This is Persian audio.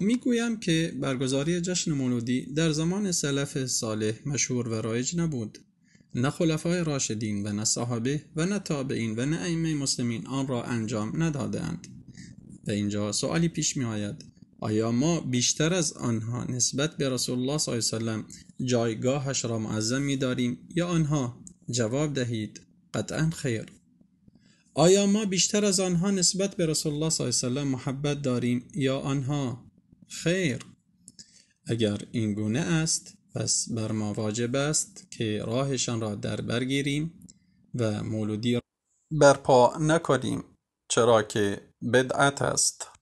میگویم که برگزاری جشن مولودی در زمان سلف صالح مشهور و رایج نبود نه خلفای راشدین و نه صحابه و نه تابعین و نه ائمه مسلمین آن را انجام ندادند و اینجا سوالی پیش می آید آیا ما بیشتر از آنها نسبت به رسول الله صلی الله علیه وسلم جایگاهش را معظم می داریم یا آنها جواب دهید قطعا خیر آیا ما بیشتر از آنها نسبت به رسول الله صلی الله علیه وسلم محبت داریم یا آنها خیر اگر این گونه است پس بر ما واجب است که راهشان را در برگیریم و مولودی را برپا نکنیم چرا که بدعت است